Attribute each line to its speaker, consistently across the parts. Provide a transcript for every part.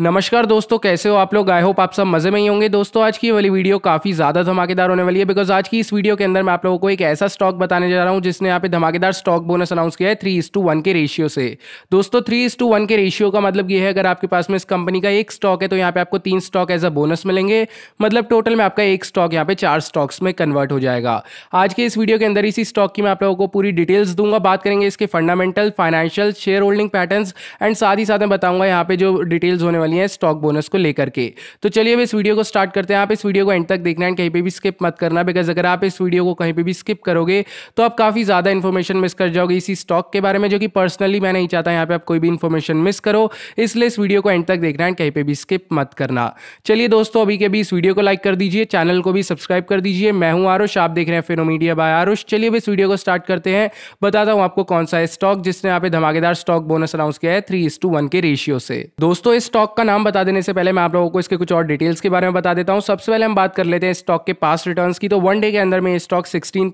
Speaker 1: नमस्कार दोस्तों कैसे हो आप लोग आई होप आप सब मजे में ही होंगे दोस्तों आज की वाली वीडियो काफ़ी ज़्यादा धमाकेदार होने वाली है बिकॉज आज की इस वीडियो के अंदर मैं आप लोगों को एक ऐसा स्टॉक बताने जा रहा हूं जिसने यहाँ पे धमाकेदार स्टॉक बोनस अनाउंस किया है थ्री इस टू वन के रेशियो से दोस्तों थ्री इस टू वन के रेशियो का मतलब यह है अगर आपके पास में इस कंपनी का एक स्टॉक है तो यहाँ पे आपको तीन स्टॉक एज अ बोनस मिलेंगे मतलब टोटल में आपका एक स्टॉक यहाँ पे चार स्टॉक्स में कन्वर्ट हो जाएगा आज के इस वीडियो के अंदर इसी स्टॉक की मैं आप लोगों को पूरी डिटेल्स दूंगा बात करेंगे इसके fundamental financial share holding pattern and साथ ही साथ मैं बताऊंगा यहाँ पे जो डिटेल्स होने वाली हैं स्टॉक बोनस को लेकर के तो चलिए अब इस वीडियो को स्टार्ट करते हैं आप इस वीडियो को एंड तक देखना है कहीं पर भी स्किप मत करना बिकॉज अगर आप इस वीडियो को कहीं पर भी स्किप करोगे तो आप काफ़ी ज़्यादा इन्फॉर्मेशन मिस कर जाओगे इसी स्टॉक के बारे में जो कि पर्सनली मैं नहीं चाहता यहाँ पर आप कोई भी इन्फॉर्मेशन मिस करो इसलिए इस वीडियो को एंड तक देखना है कहीं पर भी स्किप मत करना चलिए दोस्तों अभी के भी इस वीडियो को लाइक कर दीजिए चैनल को भी सब्सक्राइब कर दीजिए मैं हूँ आरुष आप देख रहे हैं फिनोमीडिया बाय आरुष चलिए अब इस वीडियो को स्टार्ट करते हैं बताता हूँ आपको कौन सा स्टॉक जिसने यहाँ पे धमाकेदार स्टॉक बोनस अनाउंस किया है थ्री इस टू वन के रेशियो से दोस्तों इस स्टॉक का नाम बता देने से पहले मैं आप लोगों को इसके कुछ और डिटेल्स के बारे में बता देता हूँ सबसे पहले हम बात कर लेते हैं स्टॉक के पास रिटर्न की तो वन डे के अंदर में स्टॉक सिक्सटीन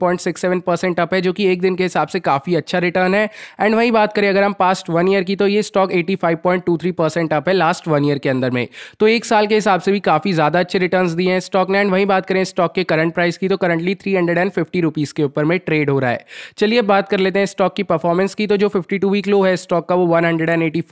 Speaker 1: परसेंट अप है जो कि एक दिन के हिसाब से काफ़ी अच्छा रिटर्न है एंड वहीं बात करें अगर हम पास्ट वन ईयर की तो ये स्टॉक एटी अप है लास्ट वन ईयर के अंदर में तो एक साल के हिसाब से भी काफ़ी ज़्यादा अच्छे रिटर्न दिए हैं स्टॉक ने एंड वहीं बात करें स्टॉक के करंट प्राइस की तो करंटली थ्री हंड्रेड के ऊपर में ट्रेड हो रहा है चलिए बात कर लेते हैं स्टॉक की परफॉर्मेंस की तो जो फिफ्टी वीक लो है स्टॉक का वो वन हंड्रेड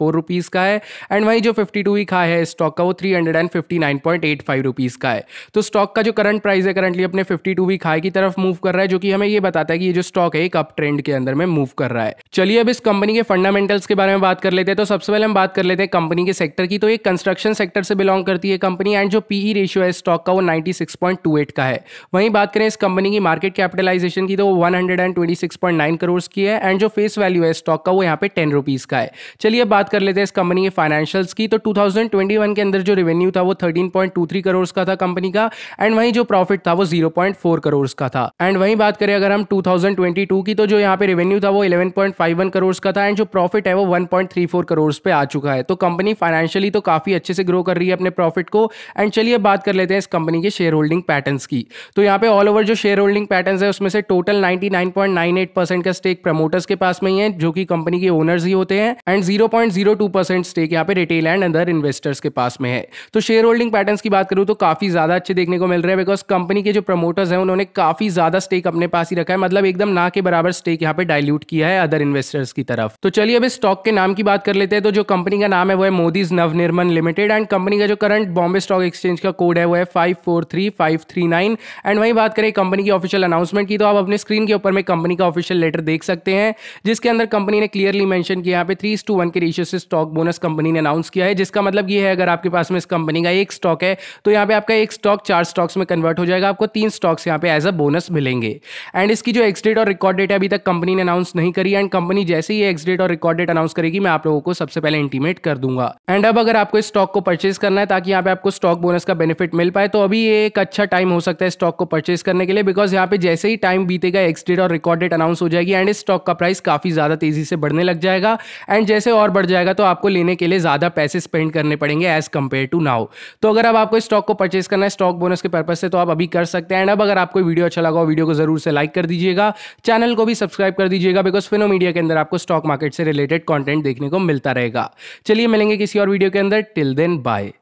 Speaker 1: का है एंड वहीं जो फिफ्टी वीक हाई है स्टॉक का वो three hundred and fifty nine point eight five rupees का है तो स्टॉक का जो करंट प्राइस है करंटली अपने फिफ्टी टू वीक हाई की तरफ मूव कर रहा है जो कि हमें ये बताता है कि ये जो स्टॉक है एक अप ट्रेंड के अंदर में मूव कर रहा है चलिए अब इस कंपनी के फंडामेंटल्स के बारे में बात कर लेते हैं तो सबसे पहले हम बात कर लेते हैं कंपनी के सेक्टर की तो एक कंस्ट्रक्शन सेक्टर से बिलोंग करती है कंपनी एंड जो पीई रेशियो e है स्टॉक का वो 96.28 का है वहीं बात करें इस कंपनी की मार्केट कैपिटलाइजेशन की तो वो 126.9 करोड़ की है एंड जो फेस वैल्यू है स्टॉक का वो यहाँ पे टेन रुपीज़ का है चलिए बात कर लेते हैं इस कंपनी के फाइनेंशियल्स की तो टू 2021 के अंदर जो रेवेन्यू था वो 13.23 करोड़ का था कंपनी का एंड वहीं जो प्रॉफिट था वो 0.4 करोड़ का था एंड वहीं बात करें अगर हम 2022 की तो जो यहाँ पे रेवेन्यू था वो 11.51 करोड़ का था एंड जो प्रॉफिट है वो 1.34 करोड़ पे आ चुका है तो कंपनी फाइनेंशियली तो काफी अच्छे से ग्रो कर रही है अपने प्रॉफिट को एंड चलिए बात कर लेते हैं इस कंपनी के शेयर होल्डिंग पैटर्न की तो यहाँ पे ऑल ओवर जो शेयर होल्डिंग पैटर्न है उसमें से टोटल नाइनटी का स्टेक प्रमोटर्स के पास में ही है जो कि कंपनी के ओनर्स ही होते हैं एंड 0.02 परसेंट स्टेक यहाँ पे रिटेल एंड अंदर इन्वेस्टर्स के पास में है तो शेयर होल्डिंग पैटर्न की बात करूं तो काफ़ी ज़्यादा अच्छे देखने को मिल रहे हैं बिकॉज कंपनी के जो प्रमोटर्स हैं उन्होंने काफ़ी ज़्यादा स्टेक अपने पास ही रखा है मतलब एकदम ना के बराबर स्टेक यहाँ पे डायल्यूट किया है अदर इन्वेस्टर्स की तरफ तो चलिए अब इस स्टॉक के नाम की बात कर लेते हैं तो जो कंपनी का नाम है वो है मोदीज नव निर्मन लिमिटेड एंड कंपनी का जो करंट बॉम्बे स्टॉक एक्सचेंज का कोड है वो है five four three five three nine and वहीं बात करें कंपनी की ऑफिशियल अनाउंसमेंट की तो आप अपने स्क्रीन के ऊपर में कंपनी का ऑफिशियल लेटर देख सकते हैं जिसके अंदर कंपनी ने क्लियरली मैंशन किया यहाँ पे थ्री टू वन के रेशियो से स्टॉक बोनस कंपनी ने अनाउंस किया है जिसका मतलब मतलब ये है अगर आपके पास में इस कंपनी का एक स्टॉक है तो यहाँ पे आपका एक स्टॉक चार स्टॉक्स में कन्वर्ट हो जाएगा आपको तीन स्टॉक्स यहाँ पे एज अ बोनस मिलेंगे एंड इसकी जो एक्सडेट और रिकॉर्ड डेट है अभी तक कंपनी ने अनाउंस नहीं करी एंड कंपनी जैसे ही एक्सडेट और रिकॉर्ड डेट अनाउंस करेगी मैं आप लोगों को सबसे पहले इंटीमेट कर दूंगा एंड अब अगर आपको इस स्टॉक को परचेज करना है ताकि यहाँ पे आपको स्टॉक बोनस का बेनिफिट मिल पाए तो अभी ये एक अच्छा टाइम हो सकता है स्टॉक को परचेज करने के लिए बिकॉज यहाँ पे जैसे ही टाइम बीतेगा एक्सडेट और रिकॉर्ड डेट अनाउंस हो जाएगी एंड इस स्टॉक का प्राइस काफी ज्यादा तेजी से बढ़ने लग जाएगा एंड जैसे और बढ़ जाएगा तो आपको लेने के लिए ज्यादा पैसे स्पेंड करने पड़ेंगे एज कंपेयर टू नाउ तो अगर अब आपको स्टॉक को परचेस करना है स्टॉक बोनस के पर्पज से तो आप अभी कर सकते हैं एंड अब अगर आपको वीडियो अच्छा लगा हो वीडियो को जरूर से लाइक कर दीजिएगा चैनल को भी सब्सक्राइब कर दीजिएगा बिकॉज फिनो मीडिया के अंदर आपको स्टॉक मार्केट से रिलेटेड कॉन्टेंट देखने को मिलता रहेगा चलिए मिलेंगे किसी और वीडियो के अंदर टिल देन बाय